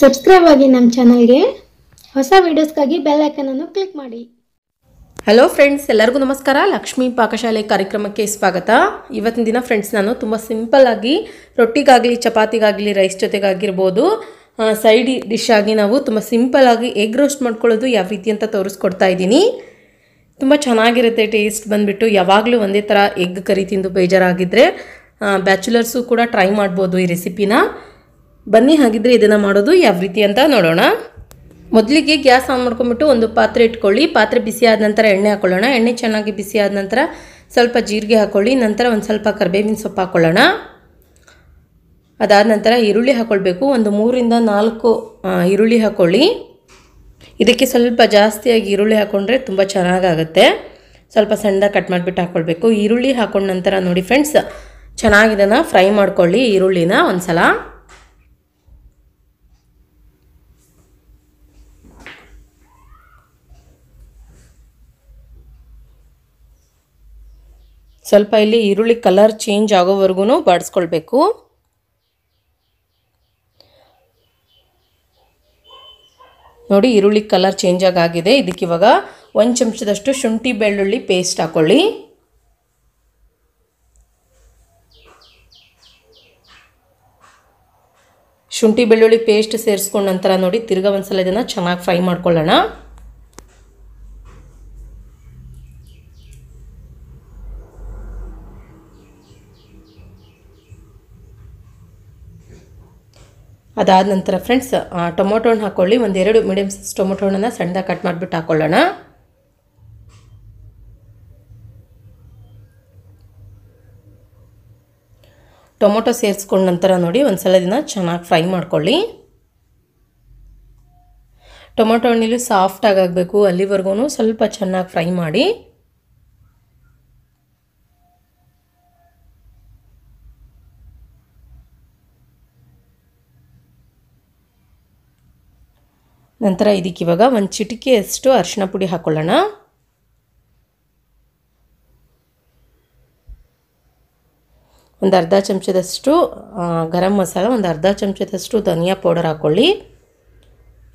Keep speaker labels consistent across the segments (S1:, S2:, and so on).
S1: subscribe ಆಗಿ ನಮ್ಮ ಚಾನಲ್ಗೆ ಹೊಸ ವೀಡಿಯೋಸ್ಗಾಗಿ ಬೆಲ್ ಐಕನನ್ನು ಕ್ಲಿಕ್ ಮಾಡಿ ಹಲೋ ಫ್ರೆಂಡ್ಸ್ ಎಲ್ಲರಿಗೂ ನಮಸ್ಕಾರ ಲಕ್ಷ್ಮೀ ಪಾಕಶಾಲೆ ಕಾರ್ಯಕ್ರಮಕ್ಕೆ ಸ್ವಾಗತ ಇವತ್ತಿನ ದಿನ ಫ್ರೆಂಡ್ಸ್ ನಾನು ತುಂಬ ಸಿಂಪಲ್ಲಾಗಿ ರೊಟ್ಟಿಗಾಗಲಿ ಚಪಾತಿಗಾಗಲಿ ರೈಸ್ ಜೊತೆಗಾಗಿರ್ಬೋದು ಸೈಡ್ ಡಿಶ್ ಆಗಿ ನಾವು ತುಂಬ ಸಿಂಪಲ್ಲಾಗಿ ಎಗ್ ರೋಸ್ಟ್ ಮಾಡ್ಕೊಳ್ಳೋದು ಯಾವ ರೀತಿ ಅಂತ ತೋರಿಸ್ಕೊಡ್ತಾ ಇದ್ದೀನಿ ತುಂಬ ಚೆನ್ನಾಗಿರುತ್ತೆ ಟೇಸ್ಟ್ ಬಂದುಬಿಟ್ಟು ಯಾವಾಗಲೂ ಒಂದೇ ಥರ ಎಗ್ ಕರಿ ತಿಂದು ಬೇಜಾರಾಗಿದ್ದರೆ ಬ್ಯಾಚುಲರ್ಸು ಕೂಡ ಟ್ರೈ ಮಾಡ್ಬೋದು ಈ ರೆಸಿಪಿನ ಬನ್ನಿ ಹಾಗಿದ್ರೆ ಇದನ್ನು ಮಾಡೋದು ಯಾವ ರೀತಿ ಅಂತ ನೋಡೋಣ ಮೊದಲಿಗೆ ಗ್ಯಾಸ್ ಆನ್ ಮಾಡ್ಕೊಂಬಿಟ್ಟು ಒಂದು ಪಾತ್ರೆ ಇಟ್ಕೊಳ್ಳಿ ಪಾತ್ರೆ ಬಿಸಿ ಆದ ನಂತರ ಎಣ್ಣೆ ಹಾಕೊಳ್ಳೋಣ ಎಣ್ಣೆ ಚೆನ್ನಾಗಿ ಬಿಸಿ ಆದ ನಂತರ ಸ್ವಲ್ಪ ಜೀರಿಗೆ ಹಾಕ್ಕೊಳ್ಳಿ ನಂತರ ಒಂದು ಸ್ವಲ್ಪ ಕರಿಬೇವಿನ ಸೊಪ್ಪು ಹಾಕೊಳ್ಳೋಣ ಅದಾದ ನಂತರ ಈರುಳ್ಳಿ ಹಾಕ್ಕೊಳ್ಬೇಕು ಒಂದು ಮೂರಿಂದ ನಾಲ್ಕು ಈರುಳ್ಳಿ ಹಾಕ್ಕೊಳ್ಳಿ ಇದಕ್ಕೆ ಸ್ವಲ್ಪ ಜಾಸ್ತಿಯಾಗಿ ಈರುಳ್ಳಿ ಹಾಕ್ಕೊಂಡ್ರೆ ತುಂಬ ಚೆನ್ನಾಗಾಗುತ್ತೆ ಸ್ವಲ್ಪ ಸಣ್ಣದಾಗಿ ಕಟ್ ಮಾಡಿಬಿಟ್ಟು ಹಾಕ್ಕೊಳ್ಬೇಕು ಈರುಳ್ಳಿ ಹಾಕೊಂಡ ನಂತರ ನೋಡಿ ಫ್ರೆಂಡ್ಸ್ ಚೆನ್ನಾಗಿದನ್ನು ಫ್ರೈ ಮಾಡ್ಕೊಳ್ಳಿ ಈರುಳ್ಳಿನ ಒಂದು ಸಲ ಸ್ವಲ್ಪ ಇಲ್ಲಿ ಈರುಳ್ಳಿ ಕಲರ್ ಚೇಂಜ್ ಆಗೋವರೆಗೂ ಬಾಡಿಸ್ಕೊಳ್ಬೇಕು ನೋಡಿ ಈರುಳ್ಳಿ ಕಲರ್ ಚೇಂಜ್ ಆಗಾಗಿದೆ ಇದಕ್ಕೆ ಇವಾಗ ಒಂದು ಚಮಚದಷ್ಟು ಶುಂಠಿ ಬೆಳ್ಳುಳ್ಳಿ ಪೇಸ್ಟ್ ಹಾಕೊಳ್ಳಿ ಶುಂಠಿ ಬೆಳ್ಳುಳ್ಳಿ ಪೇಸ್ಟ್ ಸೇರಿಸ್ಕೊಂಡ ನಂತರ ನೋಡಿ ತಿರ್ಗಾ ಒಂದ್ಸಲ ಇದನ್ನು ಚೆನ್ನಾಗಿ ಫ್ರೈ ಮಾಡ್ಕೊಳ್ಳೋಣ ಅದಾದ ನಂತರ ಫ್ರೆಂಡ್ಸ್ ಟೊಮೊಟೊ ಹಣ್ಣು ಹಾಕ್ಕೊಳ್ಳಿ ಒಂದೆರಡು ಮೀಡಿಯಮ್ ಸೈಜ್ ಟೊಮೊಟೊ ಹಣ್ಣನ್ನು ಸಣ್ಣದಾಗಿ ಕಟ್ ಮಾಡಿಬಿಟ್ಟು ಹಾಕ್ಕೊಳ್ಳೋಣ ಟೊಮೊಟೊ ಸೇರಿಸ್ಕೊಂಡ ನಂತರ ನೋಡಿ ಒಂದು ಸಲ ದಿನ ಚೆನ್ನಾಗಿ ಫ್ರೈ ಮಾಡ್ಕೊಳ್ಳಿ ಟೊಮೊಟೊ ಹಣ್ಣಿಲು ಸಾಫ್ಟಾಗಿ ಆಗಬೇಕು ಅಲ್ಲಿವರೆಗೂ ಸ್ವಲ್ಪ ಚೆನ್ನಾಗಿ ಫ್ರೈ ಮಾಡಿ ನಂತರ ಇದಕ್ಕೆ ಇವಾಗ ಒಂದು ಚಿಟಿಕೆಯಷ್ಟು ಅರಿಶಿನ ಪುಡಿ ಹಾಕ್ಕೊಳ್ಳೋಣ ಒಂದು ಅರ್ಧ ಚಮಚದಷ್ಟು ಗರಂ ಮಸಾಲ ಒಂದು ಅರ್ಧ ಚಮಚದಷ್ಟು ಧನಿಯಾ ಪೌಡರ್ ಹಾಕ್ಕೊಳ್ಳಿ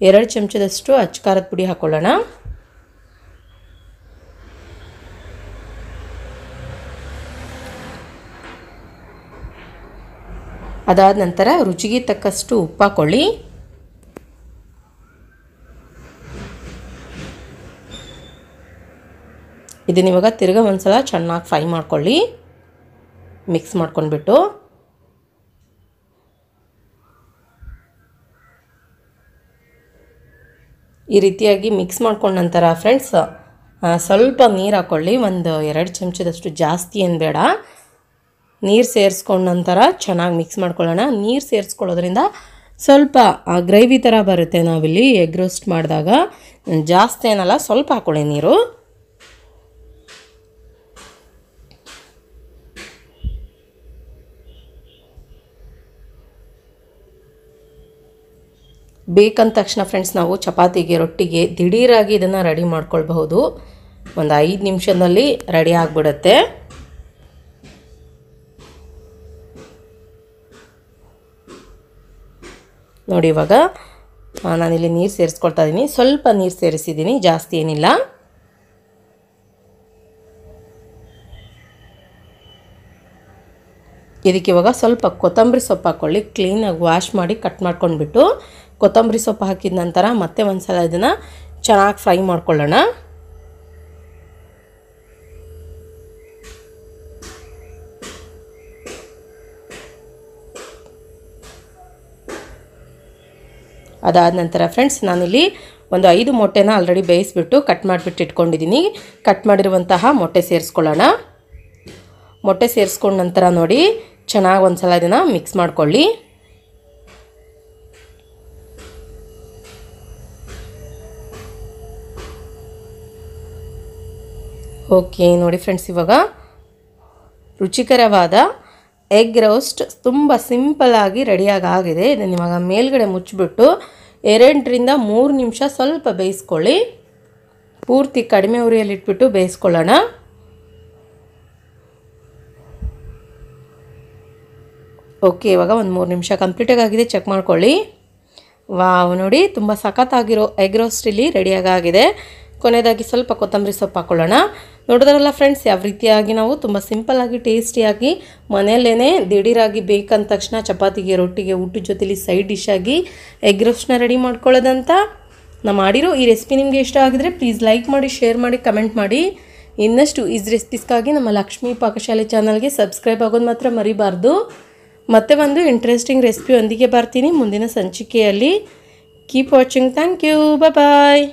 S1: ಎರಡು ಚಮಚದಷ್ಟು ಅಚ್ಚಕಾರದ ಪುಡಿ ಹಾಕ್ಕೊಳ್ಳೋಣ ಅದಾದ ನಂತರ ರುಚಿಗೆ ತಕ್ಕಷ್ಟು ಉಪ್ಪು ಹಾಕ್ಕೊಳ್ಳಿ ಇದನ್ನ ಇವಾಗ ತಿರ್ಗ ಒಂದ್ಸಲ ಚೆನ್ನಾಗಿ ಫ್ರೈ ಮಾಡ್ಕೊಳ್ಳಿ ಮಿಕ್ಸ್ ಮಾಡ್ಕೊಂಡ್ಬಿಟ್ಟು ಈ ರೀತಿಯಾಗಿ ಮಿಕ್ಸ್ ಮಾಡ್ಕೊಂಡ ನಂತರ ಫ್ರೆಂಡ್ಸ್ ಸ್ವಲ್ಪ ನೀರು ಹಾಕ್ಕೊಳ್ಳಿ ಒಂದು ಎರಡು ಚಮಚದಷ್ಟು ಜಾಸ್ತಿ ಏನು ಬೇಡ ನೀರು ಸೇರಿಸ್ಕೊಂಡ ನಂತರ ಚೆನ್ನಾಗಿ ಮಿಕ್ಸ್ ಮಾಡ್ಕೊಳ್ಳೋಣ ನೀರು ಸೇರಿಸ್ಕೊಳ್ಳೋದ್ರಿಂದ ಸ್ವಲ್ಪ ಗ್ರೇವಿ ಥರ ಬರುತ್ತೆ ನಾವಿಲ್ಲಿ ಎಗ್ ರೋಸ್ಟ್ ಮಾಡಿದಾಗ ಜಾಸ್ತಿ ಏನಲ್ಲ ಸ್ವಲ್ಪ ಹಾಕ್ಕೊಳ್ಳಿ ನೀರು ಬೇಕಂದ ತಕ್ಷಣ ಫ್ರೆಂಡ್ಸ್ ನಾವು ಚಪಾತಿಗೆ ರೊಟ್ಟಿಗೆ ದಿಢೀರಾಗಿ ಇದನ್ನು ರೆಡಿ ಮಾಡ್ಕೊಳ್ಬಹುದು ಒಂದು ಐದು ನಿಮಿಷದಲ್ಲಿ ರೆಡಿ ಆಗಿಬಿಡುತ್ತೆ ನೋಡಿ ಇವಾಗ ನಾನಿಲ್ಲಿ ನೀರು ಸೇರಿಸ್ಕೊಳ್ತಾ ಇದ್ದೀನಿ ಸ್ವಲ್ಪ ನೀರು ಸೇರಿಸಿದ್ದೀನಿ ಜಾಸ್ತಿ ಏನಿಲ್ಲ ಇದಕ್ಕೆ ಇವಾಗ ಸ್ವಲ್ಪ ಕೊತ್ತಂಬರಿ ಸೊಪ್ಪು ಹಾಕ್ಕೊಳ್ಳಿ ಕ್ಲೀನಾಗಿ ವಾಶ್ ಮಾಡಿ ಕಟ್ ಮಾಡ್ಕೊಂಡ್ಬಿಟ್ಟು ಕೊತ್ತಂಬರಿ ಸೊಪ್ಪು ಹಾಕಿದ ನಂತರ ಮತ್ತೆ ಒಂದು ಸಲ ಇದನ್ನು ಚೆನ್ನಾಗಿ ಫ್ರೈ ಮಾಡ್ಕೊಳ್ಳೋಣ ಅದಾದ ನಂತರ ಫ್ರೆಂಡ್ಸ್ ನಾನಿಲ್ಲಿ ಒಂದು ಐದು ಮೊಟ್ಟೆನ ಆಲ್ರೆಡಿ ಬೇಯಿಸ್ಬಿಟ್ಟು ಕಟ್ ಮಾಡಿಬಿಟ್ಟು ಇಟ್ಕೊಂಡಿದ್ದೀನಿ ಕಟ್ ಮಾಡಿರುವಂತಹ ಮೊಟ್ಟೆ ಸೇರಿಸ್ಕೊಳ್ಳೋಣ ಮೊಟ್ಟೆ ಸೇರಿಸ್ಕೊಂಡ ನಂತರ ನೋಡಿ ಚೆನ್ನಾಗಿ ಒಂದು ಸಲ ಇದನ್ನು ಮಿಕ್ಸ್ ಮಾಡ್ಕೊಳ್ಳಿ ಓಕೆ ನೋಡಿ ಫ್ರೆಂಡ್ಸ್ ಇವಾಗ ರುಚಿಕರವಾದ ಎಗ್ ರೋಸ್ಟ್ ತುಂಬ ಸಿಂಪಲ್ಲಾಗಿ ರೆಡಿಯಾಗಿ ಆಗಿದೆ ಇದನ್ನು ಇವಾಗ ಮೇಲ್ಗಡೆ ಮುಚ್ಚಿಬಿಟ್ಟು ಎರಡರಿಂದ ಮೂರು ನಿಮಿಷ ಸ್ವಲ್ಪ ಬೇಯಿಸ್ಕೊಳ್ಳಿ ಪೂರ್ತಿ ಕಡಿಮೆ ಉರಿಯಲ್ಲಿಟ್ಬಿಟ್ಟು ಇಟ್ಬಿಟ್ಟು ಬೇಯಿಸ್ಕೊಳ್ಳೋಣ ಓಕೆ ಇವಾಗ ಒಂದು ಮೂರು ನಿಮಿಷ ಕಂಪ್ಲೀಟಾಗಿ ಆಗಿದೆ ಚೆಕ್ ಮಾಡ್ಕೊಳ್ಳಿ ವಾವ್ ನೋಡಿ ತುಂಬ ಸಖತ್ತಾಗಿರೋ ಎಗ್ ರೋಸ್ಟ್ ಇಲ್ಲಿ ಆಗಿದೆ ಕೊನೆಯದಾಗಿ ಸ್ವಲ್ಪ ಕೊತ್ತಂಬರಿ ಸೊಪ್ಪು ಹಾಕೊಳ್ಳೋಣ ನೋಡಿದ್ರಲ್ಲ ಫ್ರೆಂಡ್ಸ್ ಯಾವ ರೀತಿಯಾಗಿ ನಾವು ತುಂಬ ಸಿಂಪಲ್ಲಾಗಿ ಟೇಸ್ಟಿಯಾಗಿ ಮನೆಯಲ್ಲೇ ದಿಢೀರಾಗಿ ಬೇಕಂದ ತಕ್ಷಣ ಚಪಾತಿಗೆ ರೊಟ್ಟಿಗೆ ಊಟದ ಜೊತೆಲಿ ಸೈಡ್ ಆಗಿ ಎಗ್ ರೋಸ್ಟ್ನ ರೆಡಿ ಮಾಡ್ಕೊಳ್ಳೋದಂತ ನಾ ಮಾಡಿರೋ ಈ ರೆಸಿಪಿ ನಿಮಗೆ ಇಷ್ಟ ಆಗಿದ್ರೆ ಪ್ಲೀಸ್ ಲೈಕ್ ಮಾಡಿ ಶೇರ್ ಮಾಡಿ ಕಮೆಂಟ್ ಮಾಡಿ ಇನ್ನಷ್ಟು ಈಸ್ ರೆಸಿಪೀಸ್ಗಾಗಿ ನಮ್ಮ ಲಕ್ಷ್ಮೀ ಪಾಕಶಾಲೆ ಚಾನಲ್ಗೆ ಸಬ್ಸ್ಕ್ರೈಬ್ ಆಗೋದು ಮಾತ್ರ ಮರಿಬಾರ್ದು ಮತ್ತೆ ಒಂದು ಇಂಟ್ರೆಸ್ಟಿಂಗ್ ರೆಸಿಪಿಯೊಂದಿಗೆ ಬರ್ತೀನಿ ಮುಂದಿನ ಸಂಚಿಕೆಯಲ್ಲಿ keep watching thank you bye